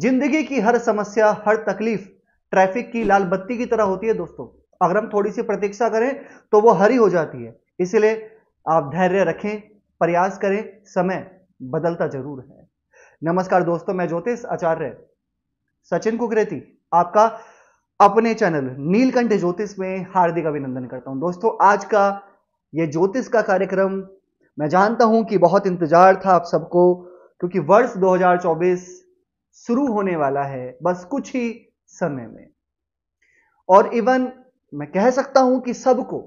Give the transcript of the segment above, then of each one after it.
जिंदगी की हर समस्या हर तकलीफ ट्रैफिक की लाल बत्ती की तरह होती है दोस्तों अगर हम थोड़ी सी प्रतीक्षा करें तो वो हरी हो जाती है इसलिए आप धैर्य रखें प्रयास करें समय बदलता जरूर है नमस्कार दोस्तों मैं ज्योतिष आचार्य सचिन कुकरेती आपका अपने चैनल नीलकंठ ज्योतिष में हार्दिक अभिनंदन करता हूं दोस्तों आज का ये ज्योतिष का कार्यक्रम मैं जानता हूं कि बहुत इंतजार था आप सबको क्योंकि वर्ष शुरू होने वाला है बस कुछ ही समय में और इवन मैं कह सकता हूं कि सबको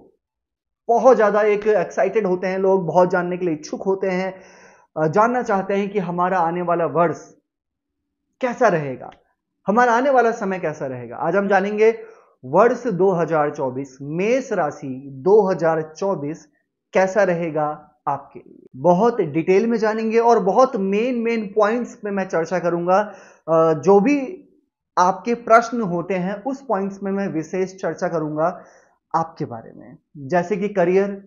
बहुत ज्यादा एक एक्साइटेड होते हैं लोग बहुत जानने के लिए इच्छुक होते हैं जानना चाहते हैं कि हमारा आने वाला वर्ष कैसा रहेगा हमारा आने वाला समय कैसा रहेगा आज हम जानेंगे वर्ष 2024 मेष राशि 2024 कैसा रहेगा आपके लिए बहुत डिटेल में जानेंगे और बहुत मेन मेन पॉइंट्स पे मैं चर्चा करूंगा जो भी आपके प्रश्न होते हैं उस पॉइंट्स में मैं विशेष चर्चा करूंगा आपके बारे में जैसे कि करियर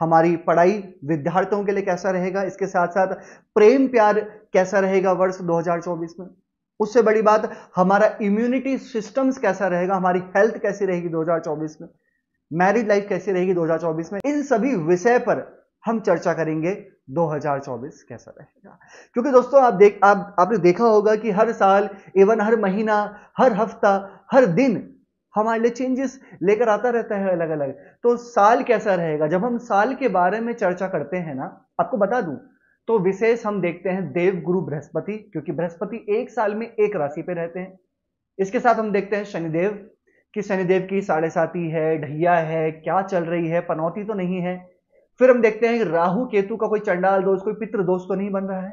हमारी पढ़ाई विद्यार्थियों के लिए कैसा रहेगा इसके साथ साथ प्रेम प्यार कैसा रहेगा वर्ष 2024 में उससे बड़ी बात हमारा इम्यूनिटी सिस्टम्स कैसा रहेगा हमारी हेल्थ कैसी रहेगी 2024 में मैरिड लाइफ कैसी रहेगी 2024 में इन सभी विषय पर हम चर्चा करेंगे 2024 कैसा रहेगा क्योंकि दोस्तों आप देख आप आपने देखा होगा कि हर साल इवन हर महीना हर हफ्ता हर दिन हमारे लिए चेंजेस लेकर आता रहता है अलग अलग तो साल कैसा रहेगा जब हम साल के बारे में चर्चा करते हैं ना आपको बता दूं तो विशेष हम देखते हैं देव गुरु बृहस्पति क्योंकि बृहस्पति एक साल में एक राशि पे रहते हैं इसके साथ हम देखते हैं शनिदेव कि शनिदेव की साढ़े साथी है ढैया है क्या चल रही है पनौती तो नहीं है फिर हम देखते हैं कि राहु केतु का कोई चंडाल दोष कोई पितृ दोष तो नहीं बन रहा है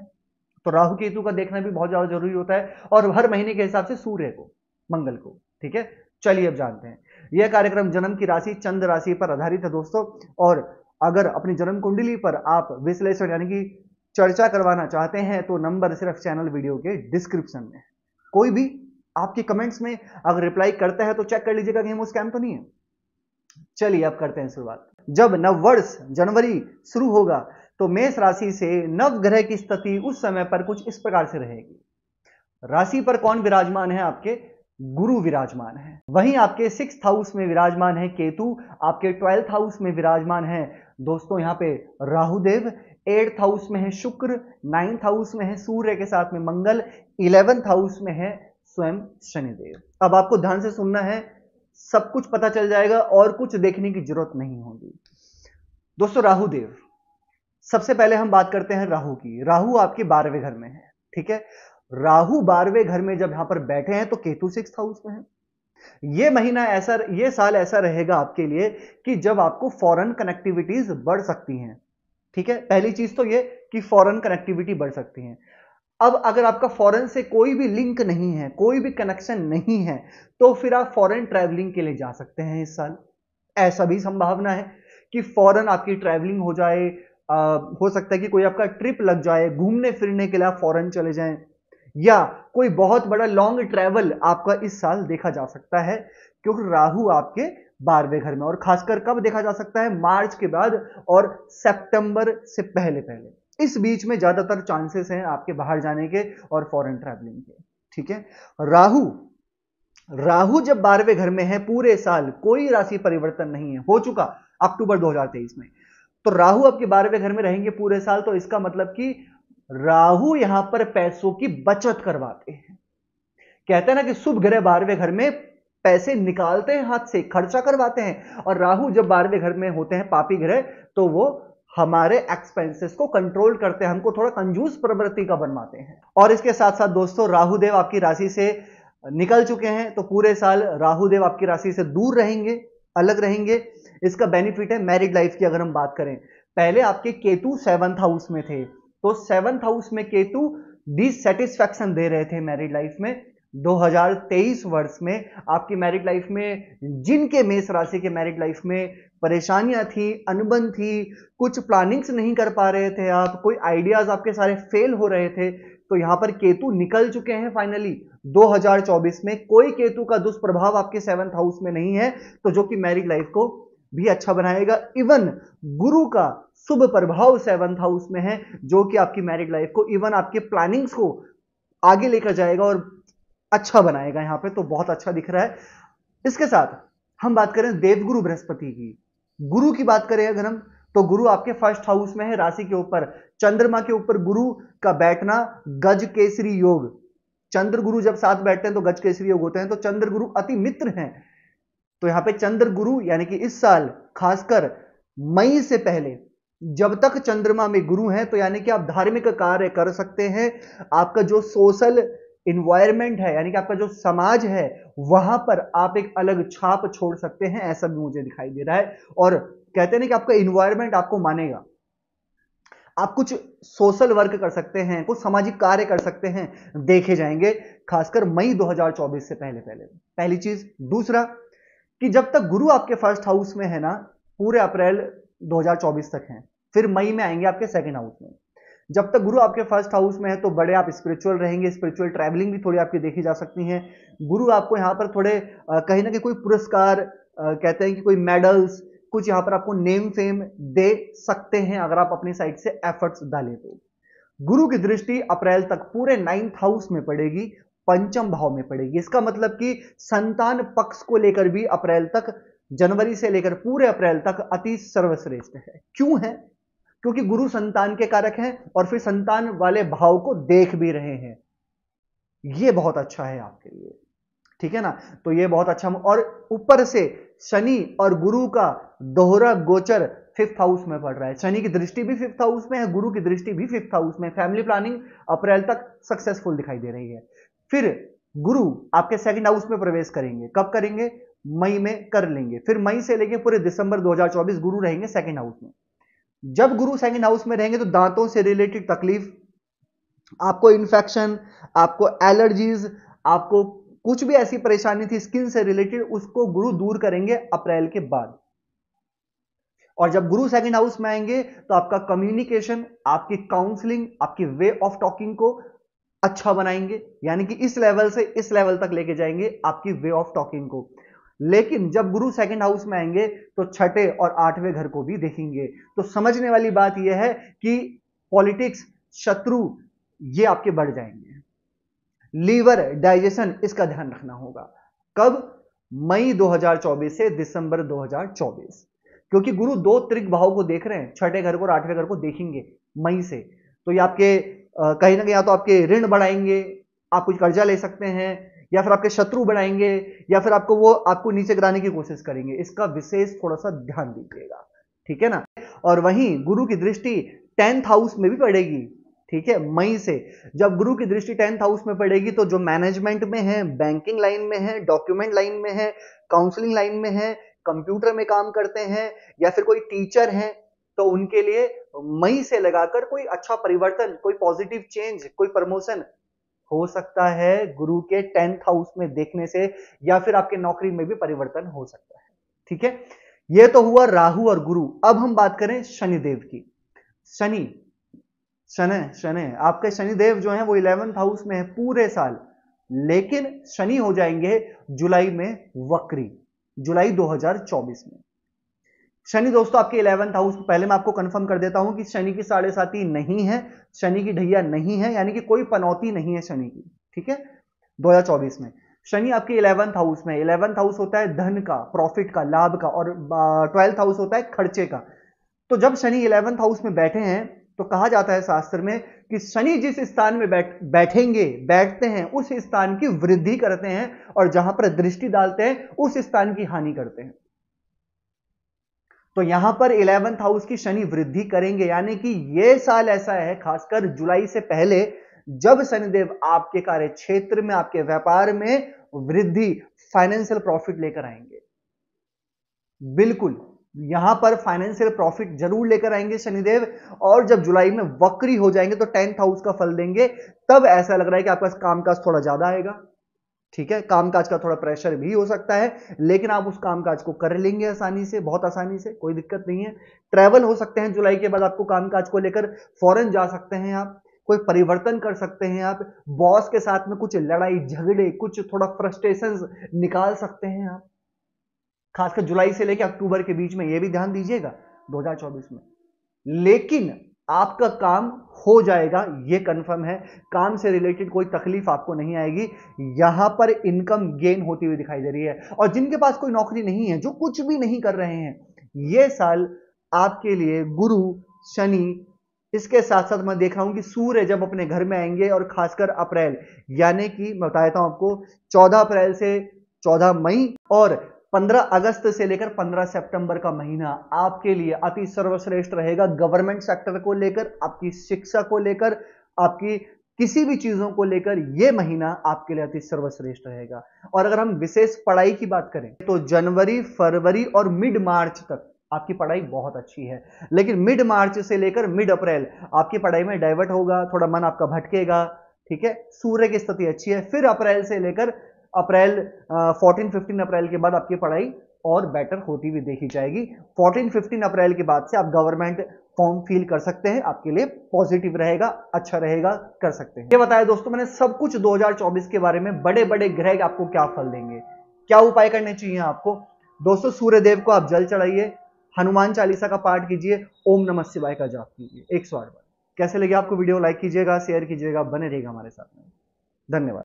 तो राहु केतु का देखना भी बहुत ज्यादा जरूरी होता है और हर महीने के हिसाब से सूर्य को मंगल को ठीक है चलिए अब जानते हैं यह कार्यक्रम जन्म की राशि चंद्र राशि पर आधारित है दोस्तों और अगर अपनी जन्म कुंडली पर आप विश्लेषण यानी कि चर्चा करवाना चाहते हैं तो नंबर सिर्फ चैनल वीडियो के डिस्क्रिप्शन में कोई भी आपके कमेंट्स में अगर रिप्लाई करता है तो चेक कर लीजिएगा कहीं वो स्कैम तो नहीं है चलिए अब करते हैं शुरुआत जब नववर्ष जनवरी शुरू होगा तो मेष राशि से नव ग्रह की स्थिति उस समय पर कुछ इस प्रकार से रहेगी राशि पर कौन विराजमान है आपके गुरु विराजमान है वहीं आपके सिक्स हाउस में विराजमान है केतु आपके ट्वेल्थ हाउस में विराजमान है दोस्तों यहां पे राहुदेव एट्थ हाउस में है शुक्र नाइन्थ हाउस में है सूर्य के साथ में मंगल इलेवेंथ हाउस में है स्वयं शनिदेव अब आपको ध्यान से सुनना है सब कुछ पता चल जाएगा और कुछ देखने की जरूरत नहीं होगी दोस्तों राहु देव सबसे पहले हम बात करते हैं राहु की राहु आपके बारहवें घर में है ठीक है राहु बारहवें घर में जब यहां पर बैठे हैं तो केतु सिक्स हाउस में है ये महीना ऐसा ये साल ऐसा रहेगा आपके लिए कि जब आपको फॉरेन कनेक्टिविटीज बढ़ सकती हैं ठीक है पहली चीज तो ये कि फॉरेन कनेक्टिविटी बढ़ सकती है अब अगर आपका फॉरेन से कोई भी लिंक नहीं है कोई भी कनेक्शन नहीं है तो फिर आप फॉरेन ट्रैवलिंग के लिए जा सकते हैं इस साल ऐसा भी संभावना है कि फॉरेन आपकी ट्रैवलिंग हो जाए आ, हो सकता है कि कोई आपका ट्रिप लग जाए घूमने फिरने के लिए आप फॉरेन चले जाएं या कोई बहुत बड़ा लॉन्ग ट्रैवल आपका इस साल देखा जा सकता है क्योंकि राहु आपके बारहवें घर में और खासकर कब देखा जा सकता है मार्च के बाद और सितंबर से पहले पहले इस बीच में ज्यादातर चांसेस हैं आपके बाहर जाने के और फॉरेन ट्रैवलिंग के ठीक है राहु राहु जब बारहवें घर में है पूरे साल कोई राशि परिवर्तन नहीं है हो चुका अक्टूबर 2023 में तो राहु आपके बारहवें घर में रहेंगे पूरे साल तो इसका मतलब कि राहु यहां पर पैसों की बचत करवाते हैं कहते हैं ना कि शुभ ग्रह बारहवें घर में पैसे निकालते हैं हाथ से खर्चा करवाते हैं और राहु जब बारहवें घर में होते हैं पापी ग्रह तो वो हमारे एक्सपेंसेस को कंट्रोल करते हैं हमको थोड़ा कंजूस प्रवृत्ति का बनवाते हैं और इसके साथ साथ दोस्तों राहु देव आपकी राशि से निकल चुके हैं तो पूरे साल राहु देव आपकी राशि से दूर रहेंगे अलग रहेंगे इसका बेनिफिट है मैरिड लाइफ की अगर हम बात करें पहले आपके केतु सेवंथ हाउस में थे तो सेवंथ हाउस में केतु डिससेटिस्फैक्शन दे रहे थे मैरिड लाइफ में 2023 वर्ष में आपकी मैरिड लाइफ में जिनके मेष राशि के मैरिड लाइफ में परेशानियां थी अनबन थी कुछ प्लानिंग्स नहीं कर पा रहे थे आप कोई आइडियाज आपके सारे फेल हो रहे थे तो यहां पर केतु निकल चुके हैं फाइनली 2024 में कोई केतु का दुष्प्रभाव आपके सेवंथ हाउस में नहीं है तो जो कि मैरिड लाइफ को भी अच्छा बनाएगा इवन गुरु का शुभ प्रभाव सेवंथ हाउस में है जो कि आपकी मैरिड लाइफ को इवन आपके प्लानिंग्स को आगे लेकर जाएगा और अच्छा बनाएगा यहां पे तो बहुत अच्छा दिख रहा है इसके साथ हम बात करें देवगुरु बृहस्पति की गुरु की बात करें अगर हम तो गुरु आपके फर्स्ट हाउस में है राशि के ऊपर चंद्रमा के ऊपर गुरु का बैठना गज केसरी योग चंद्र गुरु जब साथ बैठते हैं तो गज केसरी योग होते हैं तो चंद्र गुरु अति मित्र हैं तो यहां पे चंद्र गुरु यानी कि इस साल खासकर मई से पहले जब तक चंद्रमा में गुरु हैं तो यानी कि आप धार्मिक कार्य कर सकते हैं आपका जो सोशल इन्वायरमेंट है यानी कि आपका जो समाज है वहां पर आप एक अलग छाप छोड़ सकते हैं ऐसा भी मुझे दिखाई दे रहा है और कहते हैं कि आपका इन्वायरमेंट आपको मानेगा आप कुछ सोशल वर्क कर सकते हैं कुछ सामाजिक कार्य कर सकते हैं देखे जाएंगे खासकर मई 2024 से पहले पहले पहली चीज दूसरा कि जब तक गुरु आपके फर्स्ट हाउस में है ना पूरे अप्रैल 2024 तक हैं फिर मई में आएंगे आपके सेकंड हाउस में जब तक गुरु आपके फर्स्ट हाउस में है तो बड़े आप स्पिरिचुअल रहेंगे स्पिरिचुअल ट्रैवलिंग भी थोड़ी आपकी देखी जा सकती है गुरु आपको यहाँ पर थोड़े कहीं ना कहीं कोई पुरस्कार कहते हैं कि कोई मेडल्स कुछ यहाँ पर आपको नेम फेम दे सकते हैं अगर आप अपनी साइड से एफर्ट्स डालें तो गुरु की दृष्टि अप्रैल तक पूरे नाइन्थ हाउस में पड़ेगी पंचम भाव में पड़ेगी इसका मतलब कि संतान पक्ष को लेकर भी अप्रैल तक जनवरी से लेकर पूरे अप्रैल तक अति सर्वश्रेष्ठ है क्यों है क्योंकि गुरु संतान के कारक हैं और फिर संतान वाले भाव को देख भी रहे हैं ये बहुत अच्छा है आपके लिए ठीक है ना तो ये बहुत अच्छा और ऊपर से शनि और गुरु का दोहरा गोचर फिफ्थ हाउस में पड़ रहा है शनि की दृष्टि भी फिफ्थ हाउस में है गुरु की दृष्टि भी फिफ्थ हाउस में फैमिली प्लानिंग अप्रैल तक सक्सेसफुल दिखाई दे रही है फिर गुरु आपके सेकंड हाउस में प्रवेश करेंगे कब करेंगे मई में कर लेंगे फिर मई से लेके पूरे दिसंबर 2024 गुरु रहेंगे सेकंड हाउस में जब गुरु सेकेंड हाउस में रहेंगे तो दांतों से रिलेटेड तकलीफ आपको इन्फेक्शन आपको एलर्जीज आपको कुछ भी ऐसी परेशानी थी स्किन से रिलेटेड उसको गुरु दूर करेंगे अप्रैल के बाद और जब गुरु सेकंड हाउस में आएंगे तो आपका कम्युनिकेशन आपकी काउंसलिंग आपकी वे ऑफ टॉकिंग को अच्छा बनाएंगे यानी कि इस लेवल से इस लेवल तक लेके जाएंगे आपकी वे ऑफ टॉकिंग को लेकिन जब गुरु सेकंड हाउस में आएंगे तो छठे और आठवें घर को भी देखेंगे तो समझने वाली बात यह है कि पॉलिटिक्स शत्रु ये आपके बढ़ जाएंगे लीवर डाइजेशन इसका ध्यान रखना होगा कब मई 2024 से दिसंबर 2024 क्योंकि गुरु दो त्रिक भाव को देख रहे हैं छठे घर को और आठवें घर को देखेंगे मई से तो ये आपके कहीं ना कहीं या तो आपके ऋण बढ़ाएंगे आप कुछ कर्जा ले सकते हैं या फिर आपके शत्रु बनाएंगे या फिर आपको वो आपको नीचे गिराने की कोशिश करेंगे इसका विशेष थोड़ा सा ध्यान दीजिएगा ठीक है ना और वहीं गुरु की दृष्टि टेंथ हाउस में भी पड़ेगी ठीक है मई से जब गुरु की दृष्टि टेंथ हाउस में पड़ेगी तो जो मैनेजमेंट में है बैंकिंग लाइन में है डॉक्यूमेंट लाइन में है काउंसलिंग लाइन में है कंप्यूटर में काम करते हैं या फिर कोई टीचर हैं तो उनके लिए मई से लगाकर कोई अच्छा परिवर्तन कोई पॉजिटिव चेंज कोई प्रमोशन हो सकता है गुरु के टेंथ हाउस में देखने से या फिर आपके नौकरी में भी परिवर्तन हो सकता है ठीक है ये तो हुआ राहु और गुरु अब हम बात करें शनिदेव की शनि शनि शनि आपके शनिदेव जो है वो इलेवेंथ हाउस में है पूरे साल लेकिन शनि हो जाएंगे जुलाई में वक्री जुलाई 2024 में शनि दोस्तों आपके इलेवंथ हाउस पहले मैं आपको कंफर्म कर देता हूं कि शनि की साढ़े साथी नहीं है शनि की ढैया नहीं है यानी कि कोई पनौती नहीं है शनि की ठीक है 2024 में शनि आपके इलेवंथ हाउस में इलेवंथ हाउस होता है धन का प्रॉफिट का लाभ का और ट्वेल्थ हाउस होता है खर्चे का तो जब शनि इलेवंथ हाउस में बैठे हैं तो कहा जाता है शास्त्र में कि शनि जिस स्थान में बैठ बैठेंगे बैठते हैं उस स्थान की वृद्धि करते हैं और जहां पर दृष्टि डालते हैं उस स्थान की हानि करते हैं तो यहां पर इलेवंथ हाउस की शनि वृद्धि करेंगे यानी कि यह साल ऐसा है खासकर जुलाई से पहले जब शनिदेव आपके कार्य क्षेत्र में आपके व्यापार में वृद्धि फाइनेंशियल प्रॉफिट लेकर आएंगे बिल्कुल यहां पर फाइनेंशियल प्रॉफिट जरूर लेकर आएंगे शनिदेव और जब जुलाई में वक्री हो जाएंगे तो टेंथ हाउस का फल देंगे तब ऐसा लग रहा है कि आपका काम काज थोड़ा ज्यादा आएगा ठीक है कामकाज का थोड़ा प्रेशर भी हो सकता है लेकिन आप उस कामकाज को कर लेंगे आसानी से बहुत आसानी से कोई दिक्कत नहीं है ट्रैवल हो सकते हैं जुलाई के बाद आपको कामकाज को लेकर फॉरेन जा सकते हैं आप कोई परिवर्तन कर सकते हैं आप बॉस के साथ में कुछ लड़ाई झगड़े कुछ थोड़ा फ्रस्ट्रेशन निकाल सकते हैं आप खासकर जुलाई से लेकर अक्टूबर के बीच में यह भी ध्यान दीजिएगा दो में लेकिन आपका काम हो जाएगा ये कंफर्म है काम से रिलेटेड कोई तकलीफ आपको नहीं आएगी यहां पर इनकम गेन होती हुई दिखाई दे रही है और जिनके पास कोई नौकरी नहीं है जो कुछ भी नहीं कर रहे हैं ये साल आपके लिए गुरु शनि इसके साथ साथ मैं देख रहा हूं कि सूर्य जब अपने घर में आएंगे और खासकर अप्रैल यानी कि मैं बताता हूं आपको 14 अप्रैल से 14 मई और 15 अगस्त से लेकर 15 सितंबर का महीना आपके लिए अति सर्वश्रेष्ठ रहेगा गवर्नमेंट सेक्टर को लेकर आपकी शिक्षा को लेकर आपकी किसी भी चीजों को लेकर यह महीना आपके लिए अति सर्वश्रेष्ठ रहेगा और अगर हम विशेष पढ़ाई की बात करें तो जनवरी फरवरी और मिड मार्च तक आपकी पढ़ाई बहुत अच्छी है लेकिन मिड मार्च से लेकर मिड अप्रैल आपकी पढ़ाई में डाइवर्ट होगा थोड़ा मन आपका भटकेगा ठीक है सूर्य की स्थिति अच्छी है फिर अप्रैल से लेकर अप्रैल फोर्टीन फिफ्टीन अप्रैल के बाद आपकी पढ़ाई और बेटर होती हुई देखी जाएगी फोर्टीन फिफ्टीन अप्रैल के बाद से आप गवर्नमेंट फॉर्म फिल कर सकते हैं आपके लिए पॉजिटिव रहेगा अच्छा रहेगा कर सकते हैं ये बताया दोस्तों मैंने सब कुछ 2024 के बारे में बड़े बड़े ग्रह आपको क्या फल देंगे क्या उपाय करने चाहिए आपको दोस्तों सूर्यदेव को आप जल चढ़ाइए हनुमान चालीसा का पाठ कीजिए ओम नमः शिवाय का जाप कीजिए एक सौ आठ बार कैसे लगे आपको वीडियो लाइक कीजिएगा शेयर कीजिएगा बने रहेगा हमारे साथ में धन्यवाद